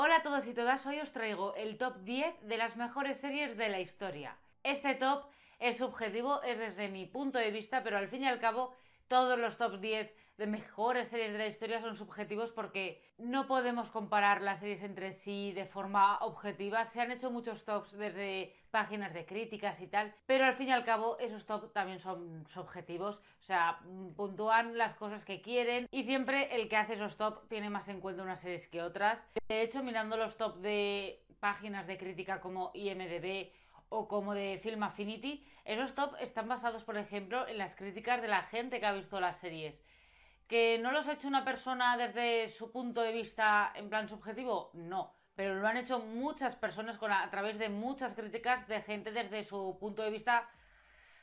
Hola a todos y todas, hoy os traigo el top 10 de las mejores series de la historia. Este top es subjetivo, es desde mi punto de vista, pero al fin y al cabo todos los top 10 de mejores series de la historia son subjetivos porque no podemos comparar las series entre sí de forma objetiva. Se han hecho muchos tops desde páginas de críticas y tal, pero al fin y al cabo esos tops también son subjetivos, o sea, mm, puntúan las cosas que quieren y siempre el que hace esos tops tiene más en cuenta unas series que otras. De hecho, mirando los tops de páginas de crítica como IMDB, o como de Film Affinity, esos tops están basados, por ejemplo, en las críticas de la gente que ha visto las series. ¿Que no los ha hecho una persona desde su punto de vista en plan subjetivo? No, pero lo han hecho muchas personas con, a través de muchas críticas de gente desde su punto de vista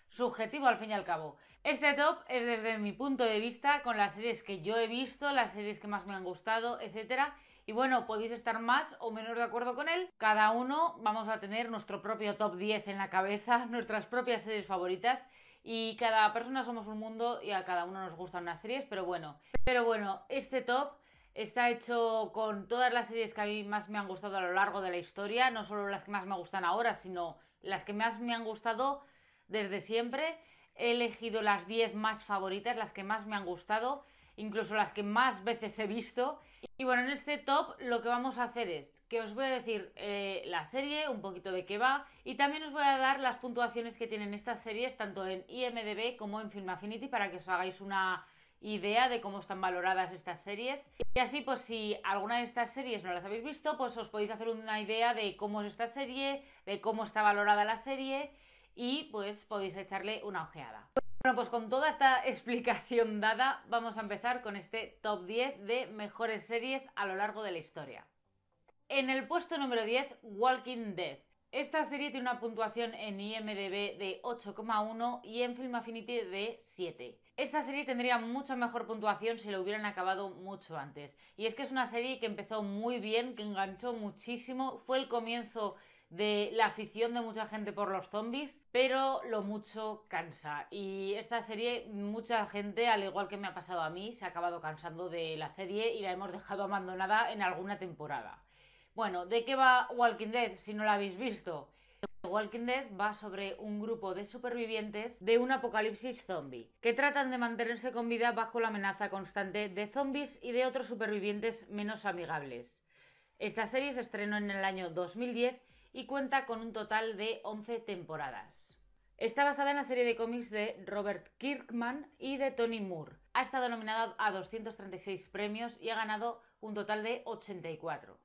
subjetivo al fin y al cabo. Este top es desde mi punto de vista con las series que yo he visto, las series que más me han gustado, etcétera. Y bueno, podéis estar más o menos de acuerdo con él. Cada uno vamos a tener nuestro propio top 10 en la cabeza, nuestras propias series favoritas y cada persona somos un mundo y a cada uno nos gustan unas series, pero bueno. Pero bueno, este top está hecho con todas las series que a mí más me han gustado a lo largo de la historia, no solo las que más me gustan ahora, sino las que más me han gustado desde siempre. He elegido las 10 más favoritas, las que más me han gustado incluso las que más veces he visto. Y bueno, en este top lo que vamos a hacer es que os voy a decir eh, la serie, un poquito de qué va, y también os voy a dar las puntuaciones que tienen estas series, tanto en IMDB como en FilmAffinity para que os hagáis una idea de cómo están valoradas estas series. Y así, pues si alguna de estas series no las habéis visto, pues os podéis hacer una idea de cómo es esta serie, de cómo está valorada la serie y pues podéis echarle una ojeada. Bueno, pues con toda esta explicación dada, vamos a empezar con este top 10 de mejores series a lo largo de la historia. En el puesto número 10, Walking Dead. Esta serie tiene una puntuación en IMDB de 8,1 y en Film Affinity de 7. Esta serie tendría mucha mejor puntuación si lo hubieran acabado mucho antes. Y es que es una serie que empezó muy bien, que enganchó muchísimo, fue el comienzo de la afición de mucha gente por los zombies, pero lo mucho cansa. Y esta serie, mucha gente, al igual que me ha pasado a mí, se ha acabado cansando de la serie y la hemos dejado abandonada en alguna temporada. Bueno, ¿de qué va Walking Dead si no la habéis visto? Walking Dead va sobre un grupo de supervivientes de un apocalipsis zombie, que tratan de mantenerse con vida bajo la amenaza constante de zombies y de otros supervivientes menos amigables. Esta serie se estrenó en el año 2010 y cuenta con un total de 11 temporadas. Está basada en la serie de cómics de Robert Kirkman y de Tony Moore. Ha estado nominada a 236 premios y ha ganado un total de 84.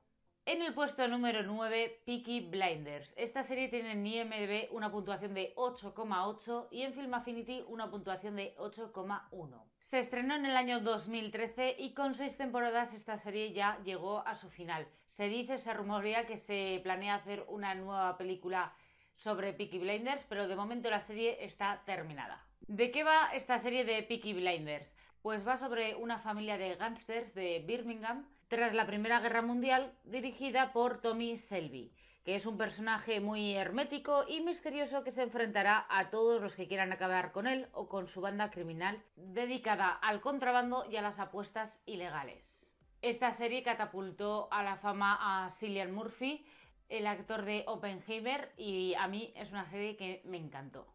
En el puesto número 9, Peaky Blinders. Esta serie tiene en IMDb una puntuación de 8,8 y en Film Affinity una puntuación de 8,1. Se estrenó en el año 2013 y con seis temporadas esta serie ya llegó a su final. Se dice, se rumorea que se planea hacer una nueva película sobre Peaky Blinders, pero de momento la serie está terminada. ¿De qué va esta serie de Peaky Blinders? pues va sobre una familia de gángsters de Birmingham tras la Primera Guerra Mundial dirigida por Tommy Selby, que es un personaje muy hermético y misterioso que se enfrentará a todos los que quieran acabar con él o con su banda criminal dedicada al contrabando y a las apuestas ilegales. Esta serie catapultó a la fama a Cillian Murphy, el actor de Oppenheimer, y a mí es una serie que me encantó.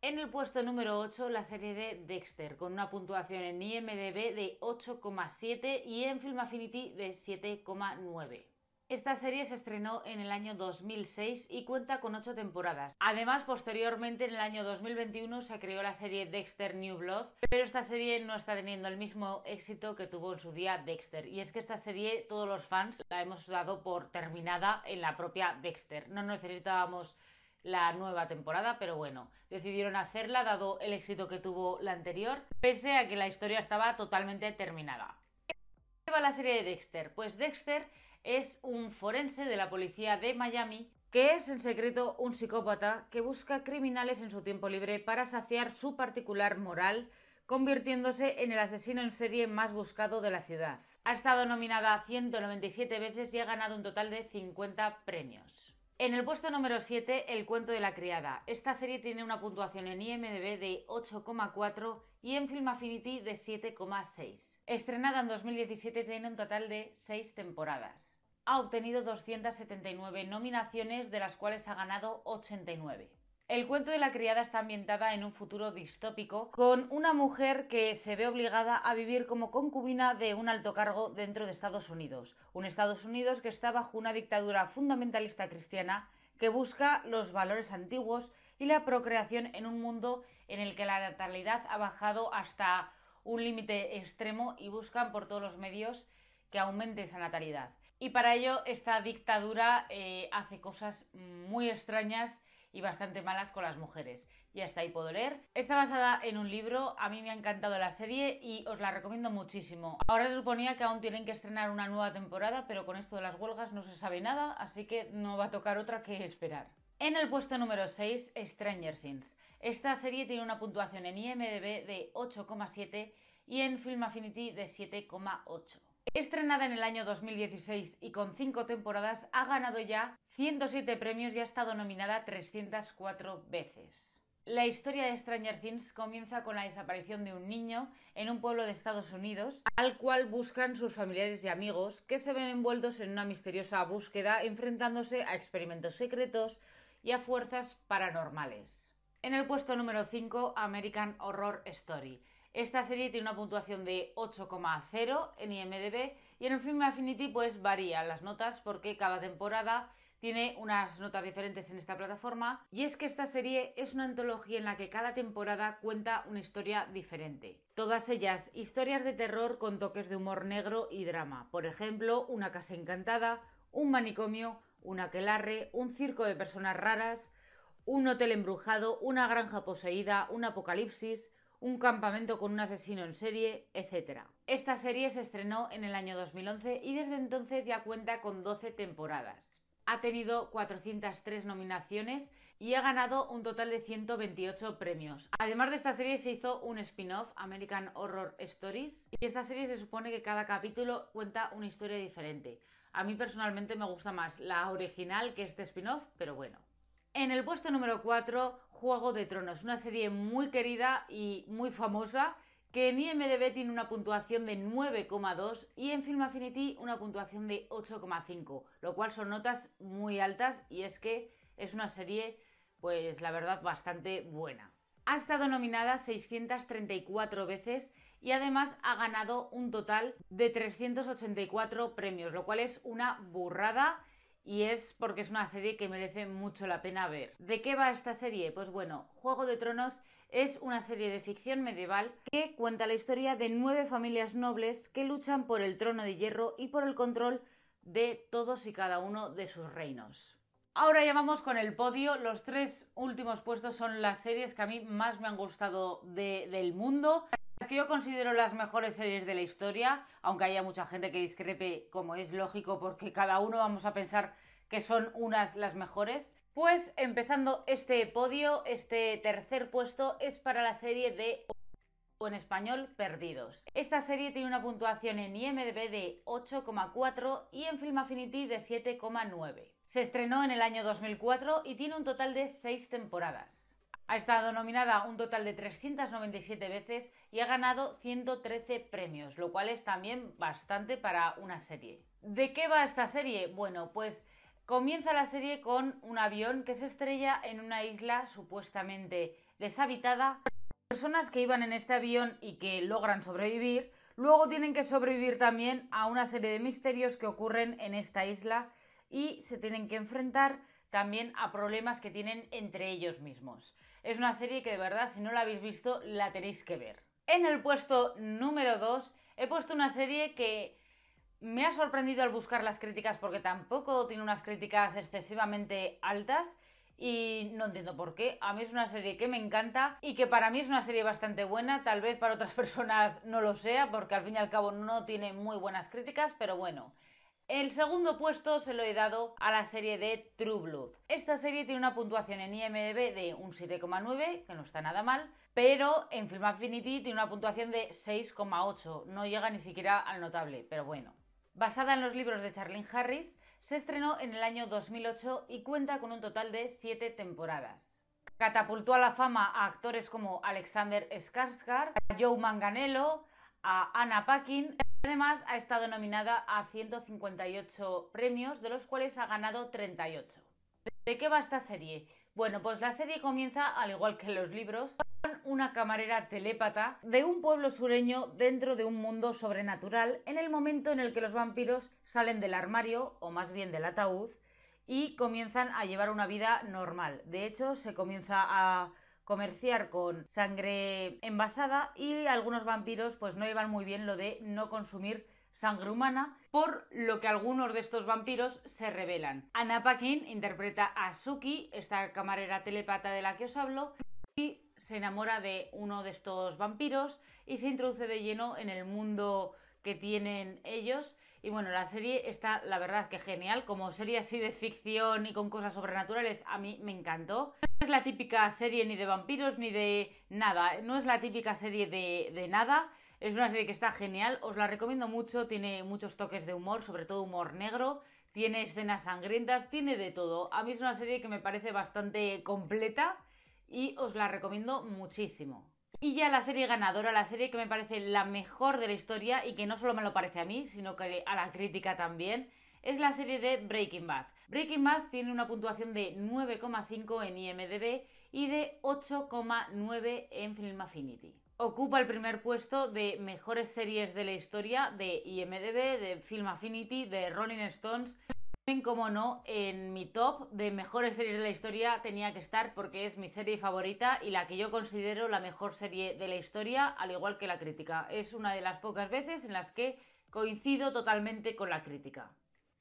En el puesto número 8, la serie de Dexter, con una puntuación en IMDB de 8,7 y en Film Affinity de 7,9. Esta serie se estrenó en el año 2006 y cuenta con 8 temporadas. Además, posteriormente, en el año 2021 se creó la serie Dexter New Blood, pero esta serie no está teniendo el mismo éxito que tuvo en su día Dexter. Y es que esta serie, todos los fans la hemos dado por terminada en la propia Dexter. No necesitábamos la nueva temporada, pero bueno, decidieron hacerla dado el éxito que tuvo la anterior, pese a que la historia estaba totalmente terminada. ¿Qué va la serie de Dexter? Pues Dexter es un forense de la policía de Miami que es en secreto un psicópata que busca criminales en su tiempo libre para saciar su particular moral, convirtiéndose en el asesino en serie más buscado de la ciudad. Ha estado nominada 197 veces y ha ganado un total de 50 premios. En el puesto número 7, El cuento de la criada. Esta serie tiene una puntuación en IMDb de 8,4 y en Film Affinity de 7,6. Estrenada en 2017, tiene un total de 6 temporadas. Ha obtenido 279 nominaciones, de las cuales ha ganado 89. El cuento de la criada está ambientada en un futuro distópico, con una mujer que se ve obligada a vivir como concubina de un alto cargo dentro de Estados Unidos, un Estados Unidos que está bajo una dictadura fundamentalista cristiana que busca los valores antiguos y la procreación en un mundo en el que la natalidad ha bajado hasta un límite extremo y buscan por todos los medios que aumente esa natalidad. Y para ello esta dictadura eh, hace cosas muy extrañas y bastante malas con las mujeres. Y hasta ahí puedo leer. Está basada en un libro, a mí me ha encantado la serie y os la recomiendo muchísimo. Ahora se suponía que aún tienen que estrenar una nueva temporada, pero con esto de las huelgas no se sabe nada, así que no va a tocar otra que esperar. En el puesto número 6, Stranger Things. Esta serie tiene una puntuación en IMDb de 8,7 y en Film Affinity de 7,8. Estrenada en el año 2016 y con cinco temporadas, ha ganado ya 107 premios y ha estado nominada 304 veces. La historia de Stranger Things comienza con la desaparición de un niño en un pueblo de Estados Unidos, al cual buscan sus familiares y amigos, que se ven envueltos en una misteriosa búsqueda enfrentándose a experimentos secretos y a fuerzas paranormales. En el puesto número 5, American Horror Story. Esta serie tiene una puntuación de 8,0 en IMDb y en el filme Affinity pues varían las notas porque cada temporada tiene unas notas diferentes en esta plataforma y es que esta serie es una antología en la que cada temporada cuenta una historia diferente. Todas ellas historias de terror con toques de humor negro y drama. Por ejemplo, una casa encantada, un manicomio, un aquelarre, un circo de personas raras, un hotel embrujado, una granja poseída, un apocalipsis, un campamento con un asesino en serie, etc. Esta serie se estrenó en el año 2011 y desde entonces ya cuenta con 12 temporadas. Ha tenido 403 nominaciones y ha ganado un total de 128 premios. Además de esta serie se hizo un spin-off, American Horror Stories, y esta serie se supone que cada capítulo cuenta una historia diferente. A mí personalmente me gusta más la original que este spin-off, pero bueno. En el puesto número 4, Juego de Tronos, una serie muy querida y muy famosa que en IMDB tiene una puntuación de 9,2 y en Film Affinity una puntuación de 8,5, lo cual son notas muy altas y es que es una serie, pues la verdad, bastante buena. Ha estado nominada 634 veces y además ha ganado un total de 384 premios, lo cual es una burrada y es porque es una serie que merece mucho la pena ver. ¿De qué va esta serie? Pues bueno, Juego de Tronos es una serie de ficción medieval que cuenta la historia de nueve familias nobles que luchan por el trono de hierro y por el control de todos y cada uno de sus reinos. Ahora ya vamos con el podio. Los tres últimos puestos son las series que a mí más me han gustado del mundo. Las que yo considero las mejores series de la historia, aunque haya mucha gente que discrepe, como es lógico, porque cada uno vamos a pensar que son unas las mejores. Pues empezando este podio, este tercer puesto es para la serie de o en español Perdidos. Esta serie tiene una puntuación en IMDb de 8,4 y en Film Affinity de 7,9. Se estrenó en el año 2004 y tiene un total de 6 temporadas. Ha estado nominada un total de 397 veces y ha ganado 113 premios, lo cual es también bastante para una serie. ¿De qué va esta serie? Bueno, pues comienza la serie con un avión que se estrella en una isla supuestamente deshabitada. Personas que iban en este avión y que logran sobrevivir, luego tienen que sobrevivir también a una serie de misterios que ocurren en esta isla y se tienen que enfrentar también a problemas que tienen entre ellos mismos. Es una serie que de verdad, si no la habéis visto, la tenéis que ver. En el puesto número 2 he puesto una serie que me ha sorprendido al buscar las críticas porque tampoco tiene unas críticas excesivamente altas y no entiendo por qué. A mí es una serie que me encanta y que para mí es una serie bastante buena. Tal vez para otras personas no lo sea porque al fin y al cabo no tiene muy buenas críticas, pero bueno. El segundo puesto se lo he dado a la serie de True Blood. Esta serie tiene una puntuación en IMDb de un 7,9, que no está nada mal, pero en Film Affinity tiene una puntuación de 6,8, no llega ni siquiera al notable, pero bueno. Basada en los libros de Charlene Harris, se estrenó en el año 2008 y cuenta con un total de 7 temporadas. Catapultó a la fama a actores como Alexander Skarsgård, a Joe Manganello, a Anna Paquin Además, ha estado nominada a 158 premios, de los cuales ha ganado 38. ¿De qué va esta serie? Bueno, pues la serie comienza, al igual que los libros, con una camarera telépata de un pueblo sureño dentro de un mundo sobrenatural en el momento en el que los vampiros salen del armario, o más bien del ataúd, y comienzan a llevar una vida normal. De hecho, se comienza a comerciar con sangre envasada y algunos vampiros pues no iban muy bien lo de no consumir sangre humana, por lo que algunos de estos vampiros se rebelan. Anna Paquin interpreta a Suki, esta camarera telepata de la que os hablo, y se enamora de uno de estos vampiros y se introduce de lleno en el mundo que tienen ellos y bueno, la serie está, la verdad, que genial. Como serie así de ficción y con cosas sobrenaturales, a mí me encantó. No es la típica serie ni de vampiros ni de nada. No es la típica serie de, de nada. Es una serie que está genial. Os la recomiendo mucho. Tiene muchos toques de humor, sobre todo humor negro. Tiene escenas sangrientas, tiene de todo. A mí es una serie que me parece bastante completa y os la recomiendo muchísimo. Y ya la serie ganadora, la serie que me parece la mejor de la historia y que no solo me lo parece a mí, sino que a la crítica también, es la serie de Breaking Bad. Breaking Bad tiene una puntuación de 9,5 en IMDb y de 8,9 en Film Affinity. Ocupa el primer puesto de mejores series de la historia de IMDb, de Film Affinity, de Rolling Stones como no, en mi top de mejores series de la historia tenía que estar porque es mi serie favorita y la que yo considero la mejor serie de la historia, al igual que la crítica. Es una de las pocas veces en las que coincido totalmente con la crítica.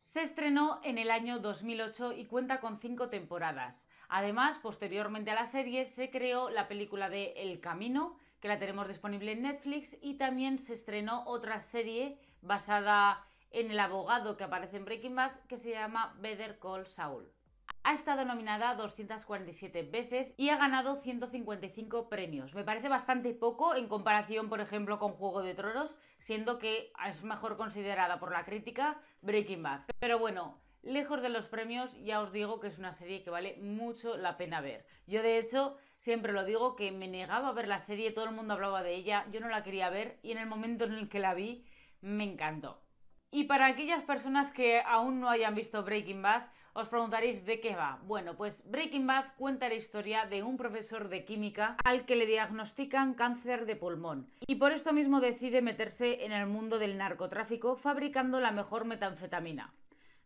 Se estrenó en el año 2008 y cuenta con cinco temporadas. Además, posteriormente a la serie se creó la película de El Camino, que la tenemos disponible en Netflix, y también se estrenó otra serie basada en el abogado que aparece en Breaking Bad que se llama Better Call Saul. Ha estado nominada 247 veces y ha ganado 155 premios. Me parece bastante poco en comparación, por ejemplo, con Juego de Tronos, siendo que es mejor considerada por la crítica Breaking Bad. Pero bueno, lejos de los premios, ya os digo que es una serie que vale mucho la pena ver. Yo de hecho siempre lo digo que me negaba a ver la serie, todo el mundo hablaba de ella, yo no la quería ver y en el momento en el que la vi me encantó. Y para aquellas personas que aún no hayan visto Breaking Bad, os preguntaréis de qué va. Bueno, pues Breaking Bad cuenta la historia de un profesor de química al que le diagnostican cáncer de pulmón y por esto mismo decide meterse en el mundo del narcotráfico fabricando la mejor metanfetamina.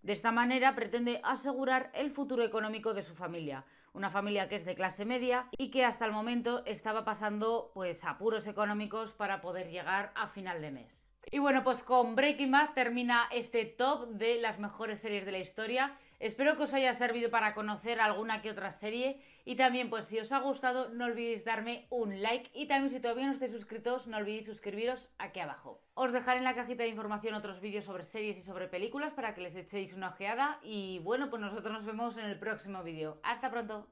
De esta manera pretende asegurar el futuro económico de su familia, una familia que es de clase media y que hasta el momento estaba pasando pues apuros económicos para poder llegar a final de mes. Y bueno, pues con Breaking Bad termina este top de las mejores series de la historia. Espero que os haya servido para conocer alguna que otra serie y también pues si os ha gustado no olvidéis darme un like y también si todavía no estáis suscritos no olvidéis suscribiros aquí abajo. Os dejaré en la cajita de información otros vídeos sobre series y sobre películas para que les echéis una ojeada y bueno pues nosotros nos vemos en el próximo vídeo. Hasta pronto.